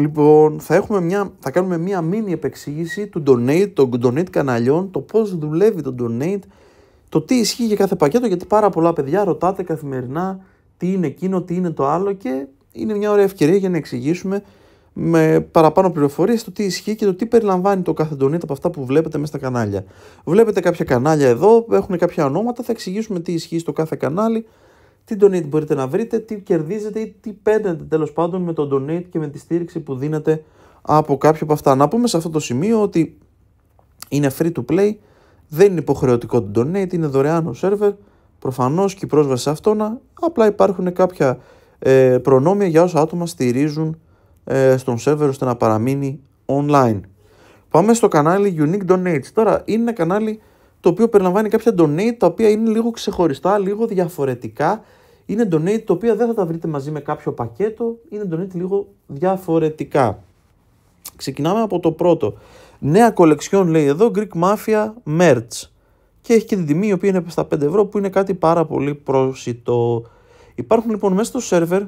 Λοιπόν, θα, έχουμε μια, θα κάνουμε μια μίνι επεξήγηση του donate, των donate καναλιών, το πώς δουλεύει το donate, το τι ισχύει για κάθε πακέτο, γιατί πάρα πολλά παιδιά ρωτάτε καθημερινά τι είναι εκείνο, τι είναι το άλλο και είναι μια ωραία ευκαιρία για να εξηγήσουμε με παραπάνω πληροφορίες το τι ισχύει και το τι περιλαμβάνει το κάθε donate από αυτά που βλέπετε μέσα στα κανάλια. Βλέπετε κάποια κανάλια εδώ, έχουν κάποια ονόματα, θα εξηγήσουμε τι ισχύει στο κάθε κανάλι, τι donate μπορείτε να βρείτε, τι κερδίζετε ή τι παίρνετε τέλος πάντων με το donate και με τη στήριξη που δίνετε από κάποιο από αυτά. Να πούμε σε αυτό το σημείο ότι είναι free to play, δεν είναι υποχρεωτικό το donate, είναι δωρεάν ο σερβερ, προφανώς και η πρόσβαση σε να απλά υπάρχουν κάποια ε, προνόμια για όσα άτομα στηρίζουν ε, στον σερβερ ώστε να παραμείνει online. Πάμε στο κανάλι Unique Donates. Τώρα είναι ένα κανάλι το οποίο περιλαμβάνει κάποια donate τα οποία είναι λίγο ξεχωριστά, λίγο διαφορετικά. Είναι donate τα οποία δεν θα τα βρείτε μαζί με κάποιο πακέτο, είναι donate λίγο διαφορετικά. Ξεκινάμε από το πρώτο. Νέα κολεξιόν λέει εδώ Greek Mafia Merch και έχει και την τιμή η οποία είναι στα 5 ευρώ που είναι κάτι πάρα πολύ πρόσιτο. Υπάρχουν λοιπόν μέσα στο σερβερ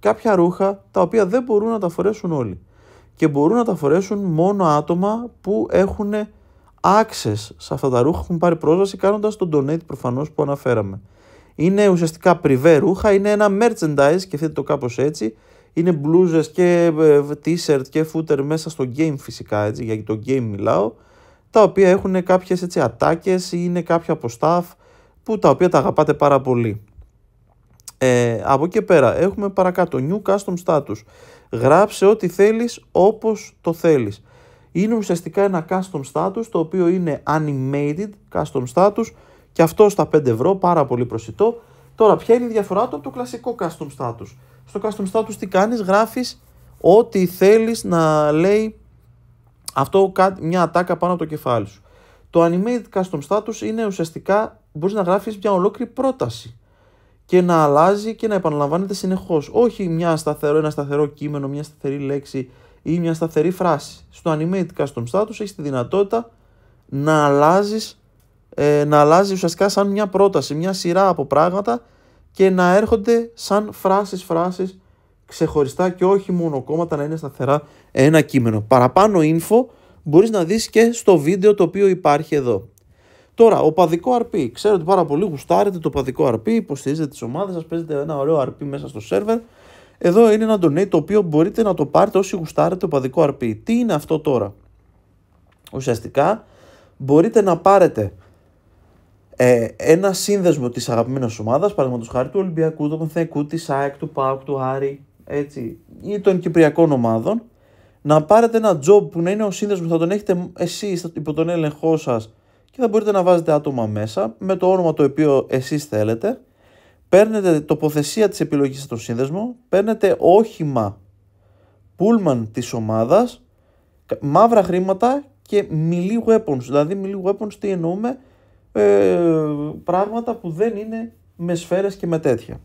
κάποια ρούχα τα οποία δεν μπορούν να τα φορέσουν όλοι και μπορούν να τα φορέσουν μόνο άτομα που έχουν access σε αυτά τα ρούχα, έχουν πάρει πρόσβαση κάνοντας τον donate προφανώς που αναφέραμε. Είναι ουσιαστικά πριβέ ρούχα, είναι ένα merchandise, σκεφτείτε το κάπως έτσι, είναι μπλούζες και ε, t-shirt και footer μέσα στο game φυσικά, έτσι, για το game μιλάω, τα οποία έχουν κάποιες έτσι ατάκες ή είναι κάποια από staff που τα οποία τα αγαπάτε πάρα πολύ. Ε, από εκεί πέρα έχουμε παρακάτω new custom status. Γράψε ό,τι θέλεις όπως το θέλεις είναι ουσιαστικά ένα custom status το οποίο είναι animated custom status και αυτό στα 5 ευρώ πάρα πολύ προσιτό. Τώρα ποια είναι η διαφορά του από το κλασικό custom status. Στο custom status τι κάνεις γράφεις ό,τι θέλεις να λέει αυτό μια ατάκα πάνω από το κεφάλι σου. Το animated custom status είναι ουσιαστικά μπορείς να γράφεις μια ολόκληρη πρόταση και να αλλάζει και να επαναλαμβάνεται συνεχώς. Όχι μια σταθερό, ένα σταθερό κείμενο, μια σταθερή λέξη, ή μια σταθερή φράση. Στο animate custom status έχεις τη δυνατότητα να αλλάζεις ε, να αλλάζει ουσιαστικά σαν μια πρόταση, μια σειρά από πράγματα και να έρχονται σαν φράσεις φράσεις ξεχωριστά και όχι μόνο κόμματα να είναι σταθερά ένα κείμενο. Παραπάνω info μπορείς να δεις και στο βίντεο το οποίο υπάρχει εδώ. Τώρα, παδικό RP. Ξέρω ότι πάρα πολύ γουστάρετε το παδικό RP, υποστηρίζετε τις ομάδες σας, παίζετε ένα ωραίο RP μέσα στο σερβερ. Εδώ είναι ένα donate το οποίο μπορείτε να το πάρετε όσοι γουστάρετε παδικό RP. Τι είναι αυτό τώρα. Ουσιαστικά μπορείτε να πάρετε ε, ένα σύνδεσμο της αγαπημένης ομάδας, παραδείγματος χάρη του Ολυμπιακού, του Πανθαϊκού, της ΑΕΚ, του ΠΑΟΚ, του Άρη, έτσι, ή των Κυπριακών ομάδων, να πάρετε ένα job που να είναι ο σύνδεσμος, θα τον έχετε εσείς υπό τον έλεγχό σας και θα μπορείτε να βάζετε άτομα μέσα με το όνομα το οποίο εσείς θέλετε παίρνετε τοποθεσία της επιλογής στο σύνδεσμο, παίρνετε όχημα πούλμαν της ομάδας, μαύρα χρήματα και μιλή weapons. Δηλαδή μιλή weapons τι εννοούμε, ε, πράγματα που δεν είναι με σφαίρες και με τέτοια.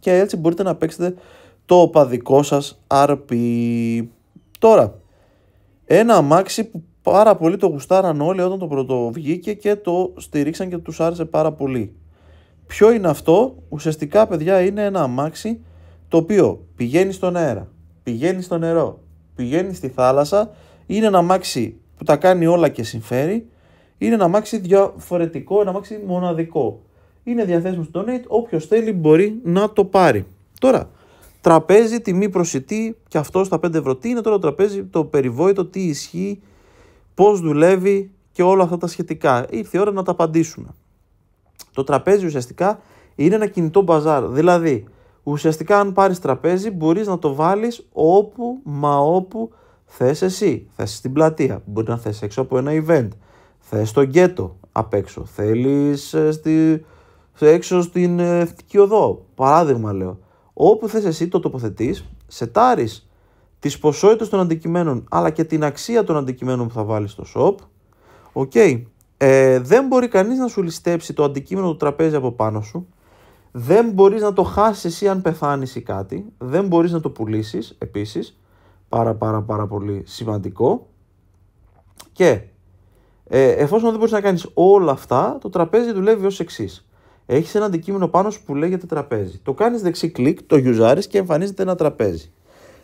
Και έτσι μπορείτε να παίξετε το οπαδικό σας RP. Τώρα, ένα αμάξι που πάρα πολύ το γουστάραν όλοι όταν το πρωτοβγήκε και το στηρίξαν και τους άρεσε πάρα πολύ. Ποιο είναι αυτό, ουσιαστικά παιδιά είναι ένα αμάξι το οποίο πηγαίνει στον αέρα, πηγαίνει στο νερό, πηγαίνει στη θάλασσα, είναι ένα αμάξι που τα κάνει όλα και συμφέρει, είναι ένα αμάξι διαφορετικό, ένα αμάξι μοναδικό. Είναι διαθέσιμο στο donate, όποιος θέλει μπορεί να το πάρει. Τώρα, τραπέζι, τιμή προσιτή και αυτός στα 5 ευρώ. Τι είναι τώρα το τραπέζι, το περιβόητο, τι ισχύει, πώς δουλεύει και όλα αυτά τα σχετικά. Ήρθε η ώρα να τα απαντήσουμε. Το τραπέζι ουσιαστικά είναι ένα κινητό μπαζάρ. Δηλαδή, ουσιαστικά αν πάρεις τραπέζι μπορείς να το βάλεις όπου μα όπου θες εσύ. Θες στην πλατεία, μπορεί να θες έξω από ένα event, θες στο γκέτο απ' έξω, θέλεις ε, στη, έξω στην ευτική οδό, παράδειγμα λέω. Όπου θες εσύ το τοποθετείς, σετάρεις τις ποσότητες των αντικειμένων αλλά και την αξία των αντικειμένων που θα βάλεις στο shop. Οκ, ε, δεν μπορεί κανείς να σου ληστέψει το αντικείμενο του τραπέζι από πάνω σου. Δεν μπορείς να το χάσεις εσύ αν πεθάνεις ή κάτι. Δεν μπορείς να το πουλήσεις επίσης. Πάρα πάρα πάρα πολύ σημαντικό. Και ε, εφόσον δεν μπορείς να κάνεις όλα αυτά, το τραπέζι δουλεύει ως εξής. Έχεις ένα αντικείμενο πάνω σου που λέγεται τραπέζι. Το κάνεις δεξί κλικ, το γιουζάρεις και εμφανίζεται ένα τραπέζι.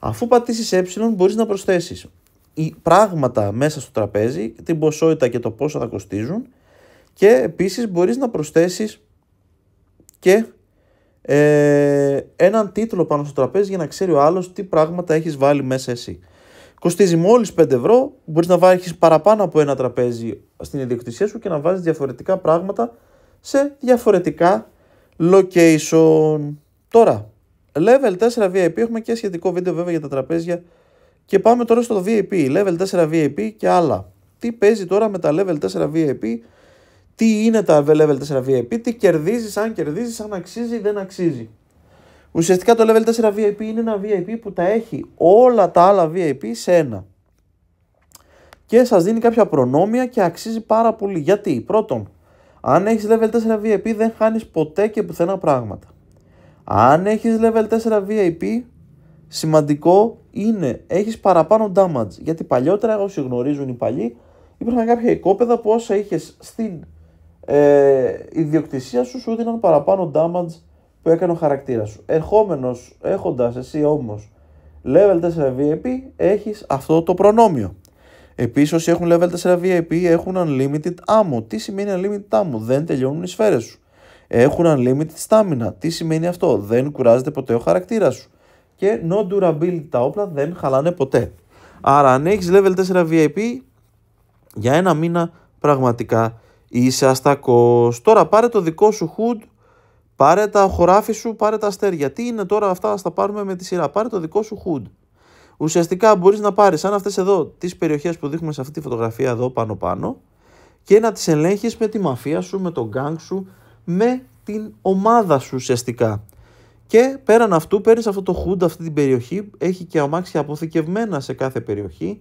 Αφού πατήσεις ε μπορείς να προσθέσεις πράγματα μέσα στο τραπέζι, την ποσότητα και το πόσο θα κοστίζουν και επίσης μπορείς να προσθέσεις και ε, έναν τίτλο πάνω στο τραπέζι για να ξέρει ο άλλος τι πράγματα έχεις βάλει μέσα εσύ. Κοστίζει μόλις 5 ευρώ, μπορείς να βάλεις παραπάνω από ένα τραπέζι στην ιδιοκτησία σου και να βάζεις διαφορετικά πράγματα σε διαφορετικά location. Τώρα, level 4 VIP έχουμε και σχετικό βίντεο βέβαια για τα τραπέζια και πάμε τώρα στο VIP, level 4 VIP και άλλα. Τι παίζει τώρα με τα level 4 VIP, τι είναι τα level 4 VIP, τι κερδίζεις, αν κερδίζεις, αν αξίζει ή δεν αξίζει. Ουσιαστικά το level 4 VIP είναι ένα VIP που τα έχει όλα τα άλλα VIP σε ένα. Και σας δίνει κάποια προνόμια και αξίζει πάρα πολύ. Γιατί, πρώτον, αν έχεις level 4 VIP δεν χάνεις ποτέ και πουθενά πράγματα. Αν έχεις level 4 VIP, σημαντικό είναι έχεις παραπάνω damage. Γιατί παλιότερα, όσοι γνωρίζουν οι παλιοί, υπήρχαν κάποια οικόπεδα που όσα είχες στην ε, ιδιοκτησία σου σου δίναν παραπάνω damage που έκανε ο χαρακτήρας σου. Ερχόμενος έχοντας εσύ όμως level 4 VIP, έχεις αυτό το προνόμιο. Επίσης, όσοι έχουν level 4 VIP έχουν unlimited ammo. Τι σημαίνει unlimited ammo, δεν τελειώνουν οι σφαίρες σου. Έχουν unlimited stamina. Τι σημαίνει αυτό, δεν κουράζεται ποτέ ο χαρακτήρας σου και no durability τα όπλα δεν χαλάνε ποτέ. Άρα αν έχεις level 4 VIP για ένα μήνα πραγματικά είσαι αστακός. Τώρα πάρε το δικό σου hood, πάρε τα χωράφι σου, πάρε τα αστέρια. Τι είναι τώρα αυτά, ας τα πάρουμε με τη σειρά. Πάρε το δικό σου hood. Ουσιαστικά μπορείς να πάρεις σαν αυτές εδώ τις περιοχές που δείχνουμε σε αυτή τη φωτογραφία εδώ πάνω πάνω και να τις ελέγχεις με τη μαφία σου, με τον γκάγκ σου, με την ομάδα σου ουσιαστικά. Και πέραν αυτού, παίρνεις αυτό το χούντα, αυτή την περιοχή. Έχει και αμάξια αποθηκευμένα σε κάθε περιοχή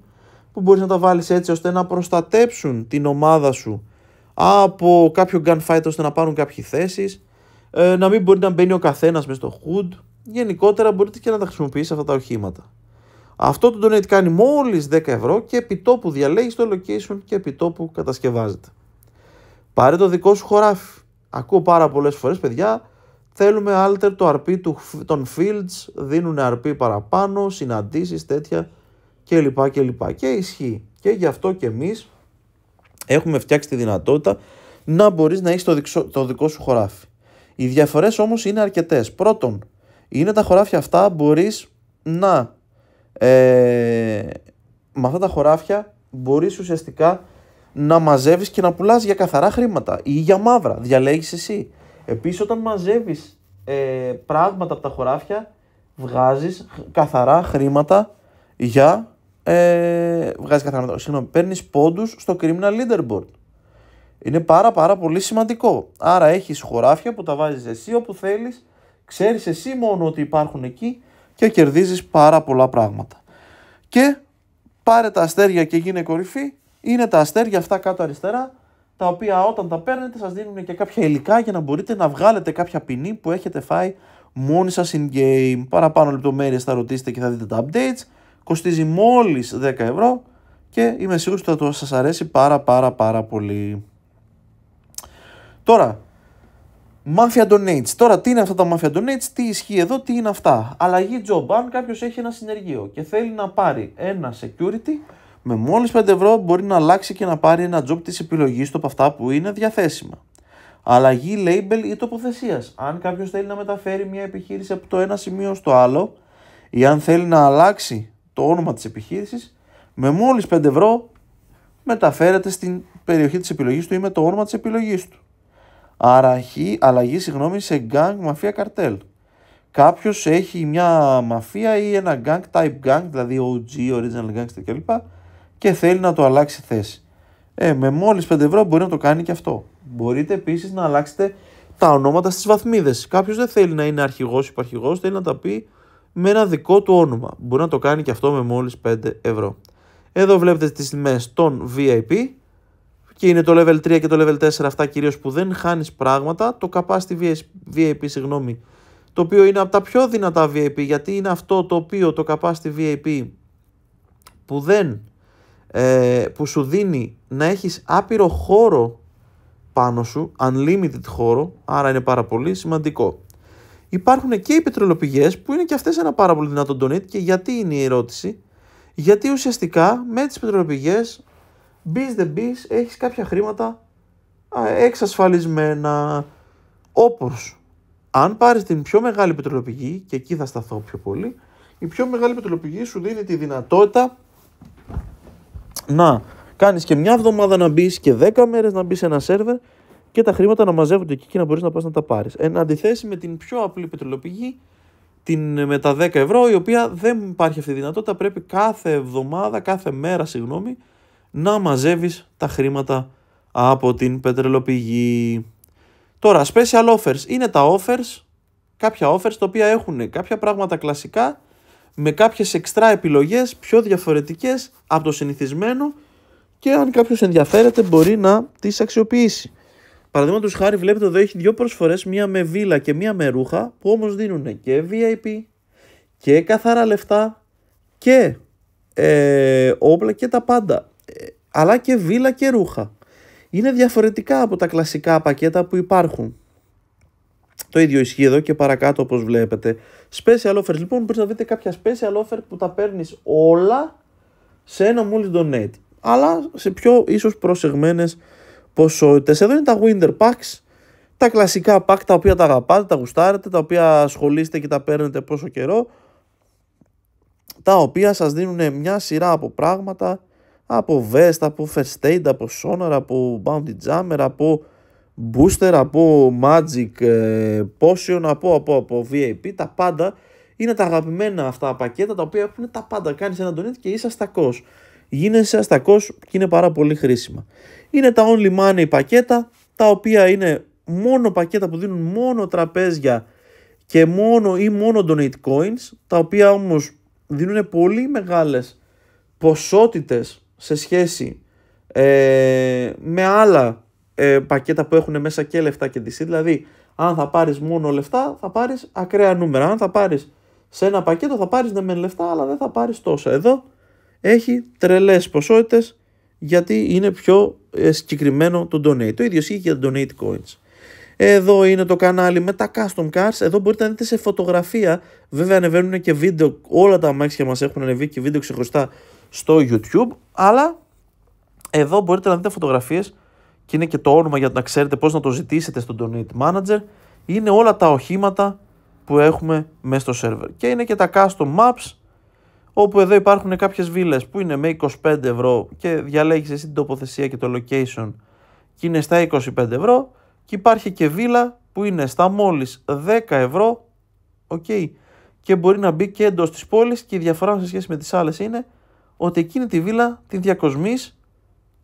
που μπορείς να τα βάλεις έτσι ώστε να προστατέψουν την ομάδα σου από κάποιο gunfight ώστε να πάρουν κάποιοι θέσεις. ε, να μην μπορεί να μπαίνει ο καθένας μες στο hood. Γενικότερα μπορείτε και να τα χρησιμοποιήσει αυτά τα οχήματα. Αυτό το donate κάνει μόλις 10 ευρώ και τόπου διαλέγεις το location και τόπου κατασκευάζεται. Πάρε το δικό σου χωράφι. Ακούω πάρα πολλές φορές, παιδιά Θέλουμε alter το RP των Fields, δίνουν RP παραπάνω, συναντήσεις τέτοια και λοιπά Και ισχύει. Και γι' αυτό και εμείς έχουμε φτιάξει τη δυνατότητα να μπορείς να έχεις το, δικό σου χωράφι. Οι διαφορές όμως είναι αρκετές. Πρώτον, είναι τα χωράφια αυτά μπορείς να... Ε, με αυτά τα χωράφια μπορείς ουσιαστικά να μαζεύεις και να πουλάς για καθαρά χρήματα ή για μαύρα. Διαλέγεις εσύ. Επίσης, όταν μαζεύεις ε, πράγματα από τα χωράφια, βγάζεις καθαρά χρήματα για. Ε, βγάζεις καθαρά. Συγγνώμη, παίρνεις πόντους στο criminal leaderboard. Είναι πάρα πάρα πολύ σημαντικό. Άρα έχεις χωράφια που τα βάζεις εσύ όπου θέλεις, ξέρεις εσύ μόνο ότι υπάρχουν εκεί και κερδίζεις πάρα πολλά πράγματα. Και πάρε τα αστέρια και γίνε κορυφή, είναι τα αστέρια αυτά κάτω αριστερά τα οποία όταν τα παίρνετε σας δίνουν και κάποια υλικά για να μπορείτε να βγάλετε κάποια ποινή που έχετε φάει μόνοι σας in game. Παραπάνω λεπτομέρειες θα ρωτήσετε και θα δείτε τα updates. Κοστίζει μόλις 10 ευρώ και είμαι σίγουρος ότι θα το σας αρέσει πάρα πάρα πάρα πολύ. Τώρα, Mafia Donates. Τώρα τι είναι αυτά τα Mafia Donates, τι ισχύει εδώ, τι είναι αυτά. Αλλαγή job. Αν κάποιος έχει ένα συνεργείο και θέλει να πάρει ένα security, με μόλις 5 ευρώ μπορεί να αλλάξει και να πάρει ένα job της επιλογής του από αυτά που είναι διαθέσιμα. Αλλαγή label ή τοποθεσίας. Αν κάποιος θέλει να μεταφέρει μια επιχείρηση από το ένα σημείο στο άλλο ή αν θέλει να αλλάξει το όνομα της επιχείρησης, με μόλις 5 ευρώ μεταφέρεται στην περιοχή της επιλογής του ή με το όνομα της επιλογής του. έχει, αλλαγή συγγνώμη, σε gang, μαφία, καρτέλ. Κάποιος έχει μια μαφία ή ένα gang, type gang, δηλαδή OG, original gangster κλπ και θέλει να το αλλάξει θέση. Ε, με μόλις 5 ευρώ μπορεί να το κάνει και αυτό. Μπορείτε επίσης να αλλάξετε τα ονόματα στις βαθμίδες. Κάποιος δεν θέλει να είναι αρχηγός, ή υπαρχηγός, θέλει να τα πει με ένα δικό του όνομα. Μπορεί να το κάνει και αυτό με μόλις 5 ευρώ. Εδώ βλέπετε τις τιμές των VIP και είναι το level 3 και το level 4 αυτά κυρίως που δεν χάνεις πράγματα. Το capacity VIP, συγγνώμη, το οποίο είναι από τα πιο δυνατά VIP γιατί είναι αυτό το οποίο το capacity VIP που δεν ε, που σου δίνει να έχεις άπειρο χώρο πάνω σου, unlimited χώρο, άρα είναι πάρα πολύ σημαντικό. Υπάρχουν και οι πετρελοπηγές που είναι και αυτές ένα πάρα πολύ δυνατό donate και γιατί είναι η ερώτηση. Γιατί ουσιαστικά με τις πετρελοπηγές μπεις δεν μπεις, έχεις κάποια χρήματα εξασφαλισμένα όπως αν πάρεις την πιο μεγάλη πετρελοπηγή και εκεί θα σταθώ πιο πολύ η πιο μεγάλη πετρελοπηγή σου δίνει τη δυνατότητα να κάνεις και μια εβδομάδα να μπεις και 10 μέρες να μπεις σε ένα σερβερ και τα χρήματα να μαζεύονται εκεί και να μπορείς να πας να τα πάρεις. Εν αντιθέσει με την πιο απλή πετρελοπηγή την, με τα 10 ευρώ, η οποία δεν υπάρχει αυτή η δυνατότητα. Πρέπει κάθε εβδομάδα, κάθε μέρα, συγγνώμη, να μαζεύεις τα χρήματα από την πετρελοπηγή. Τώρα, special offers είναι τα offers, κάποια offers τα οποία έχουν κάποια πράγματα κλασικά με κάποιες εξτρά επιλογές πιο διαφορετικές από το συνηθισμένο και αν κάποιος ενδιαφέρεται μπορεί να τις αξιοποιήσει. Παραδείγματος χάρη βλέπετε εδώ έχει δύο προσφορές, μία με βίλα και μία με ρούχα που όμως δίνουν και VIP και καθαρά λεφτά και ε, όπλα και τα πάντα ε, αλλά και βίλα και ρούχα. Είναι διαφορετικά από τα κλασικά πακέτα που υπάρχουν. Το ίδιο ισχύει εδώ και παρακάτω όπως βλέπετε. Special offers λοιπόν, μπορείς να δείτε κάποια special offer που τα παίρνεις όλα σε ένα μόλις donate. Αλλά σε πιο ίσως προσεγμένες ποσότητες. Εδώ είναι τα winter packs, τα κλασικά pack τα οποία τα αγαπάτε, τα γουστάρετε, τα οποία ασχολείστε και τα παίρνετε πόσο καιρό. Τα οποία σας δίνουν μια σειρά από πράγματα από vest, από first aid, από sonar, από bounty jammer, από booster, από magic ε, potion, από, από, από VIP, τα πάντα είναι τα αγαπημένα αυτά πακέτα τα οποία έχουν τα πάντα. Κάνεις ένα donate και είσαι αστακός. Γίνεσαι αστακός και είναι πάρα πολύ χρήσιμα. Είναι τα only money πακέτα τα οποία είναι μόνο πακέτα που δίνουν μόνο τραπέζια και μόνο ή μόνο donate coins τα οποία όμως δίνουν πολύ μεγάλες ποσότητες σε σχέση ε, με άλλα ε, πακέτα που έχουν μέσα και λεφτά και DC. Δηλαδή, αν θα πάρεις μόνο λεφτά, θα πάρεις ακραία νούμερα. Αν θα πάρεις σε ένα πακέτο, θα πάρεις ναι με λεφτά, αλλά δεν θα πάρεις τόσα. Εδώ έχει τρελές ποσότητες γιατί είναι πιο ε, συγκεκριμένο το donate. Το ίδιο ισχύει για το donate coins. Εδώ είναι το κανάλι με τα custom cars. Εδώ μπορείτε να δείτε σε φωτογραφία. Βέβαια ανεβαίνουν και βίντεο. Όλα τα αμάξια μας έχουν ανεβεί και βίντεο ξεχωριστά στο YouTube. Αλλά εδώ μπορείτε να δείτε φωτογραφίες και είναι και το όνομα για να ξέρετε πώς να το ζητήσετε στον Donate Manager, είναι όλα τα οχήματα που έχουμε μέσα στο server. Και είναι και τα custom maps, όπου εδώ υπάρχουν κάποιες βίλες που είναι με 25 ευρώ και διαλέγεις εσύ την τοποθεσία και το location και είναι στα 25 ευρώ και υπάρχει και βίλα που είναι στα μόλις 10 ευρώ okay, και μπορεί να μπει και εντός της πόλης και η διαφορά σε σχέση με τις άλλες είναι ότι εκείνη τη βίλα την διακοσμείς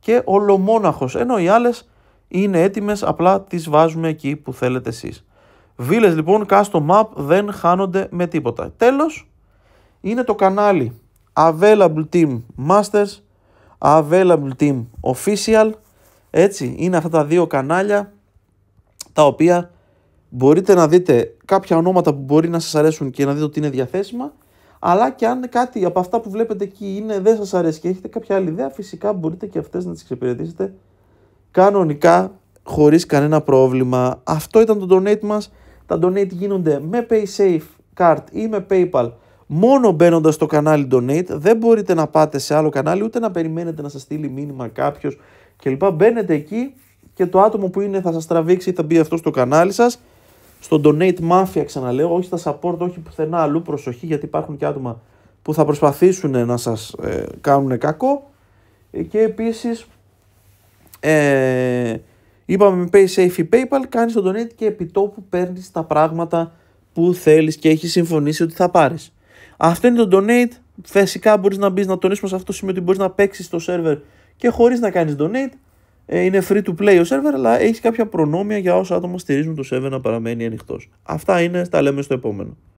και ολομόναχος, ενώ οι άλλες είναι έτοιμες, απλά τις βάζουμε εκεί που θέλετε εσείς. Βίλες λοιπόν custom map δεν χάνονται με τίποτα. Τέλος είναι το κανάλι Available Team Masters, Available Team Official, έτσι είναι αυτά τα δύο κανάλια τα οποία μπορείτε να δείτε κάποια ονόματα που μπορεί να σας αρέσουν και να δείτε ότι είναι διαθέσιμα αλλά και αν κάτι από αυτά που βλέπετε εκεί είναι, δεν σας αρέσει και έχετε κάποια άλλη ιδέα, φυσικά μπορείτε και αυτές να τις εξυπηρετήσετε κανονικά, χωρίς κανένα πρόβλημα. Αυτό ήταν το donate μας. Τα donate γίνονται με PaySafe Card ή με PayPal μόνο μπαίνοντας στο κανάλι Donate. Δεν μπορείτε να πάτε σε άλλο κανάλι ούτε να περιμένετε να σας στείλει μήνυμα κάποιος κλπ. Μπαίνετε εκεί και το άτομο που είναι θα σας τραβήξει ή θα μπει αυτό στο κανάλι σας στο donate mafia ξαναλέω, όχι στα support, όχι πουθενά αλλού προσοχή γιατί υπάρχουν και άτομα που θα προσπαθήσουν να σας ε, κάνουν κακό ε, και επίσης ε, είπαμε με pay safe ή paypal κάνεις το donate και επιτόπου παίρνεις τα πράγματα που θέλεις και έχεις συμφωνήσει ότι θα πάρεις αυτό είναι το donate φυσικά μπορείς να μπεις να τονίσουμε σε αυτό το σημείο ότι μπορείς να παίξεις στο server και χωρίς να κάνεις donate ε, είναι free to play ο server, αλλά έχεις κάποια προνόμια για όσα άτομα στηρίζουν το server να παραμένει ανοιχτός. Αυτά είναι, τα λέμε στο επόμενο.